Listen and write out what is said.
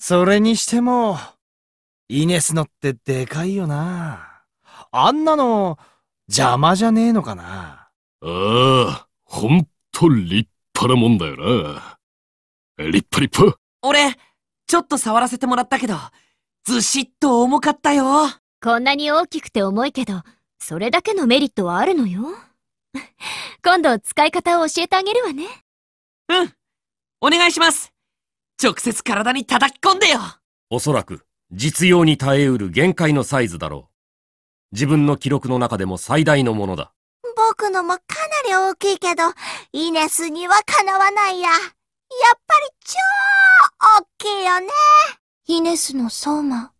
それにしても、イネスのってでかいよな。あんなの、邪魔じゃねえのかな。ああ、ほんと立派なもんだよな。立派立派。俺、ちょっと触らせてもらったけど、ずしっと重かったよ。こんなに大きくて重いけど、それだけのメリットはあるのよ。今度使い方を教えてあげるわね。うん。お願いします。直接体に叩き込んでよおそらく、実用に耐えうる限界のサイズだろう。自分の記録の中でも最大のものだ。僕のもかなり大きいけど、イネスにはかなわないや。やっぱり超大きいよね。イネスの相馬。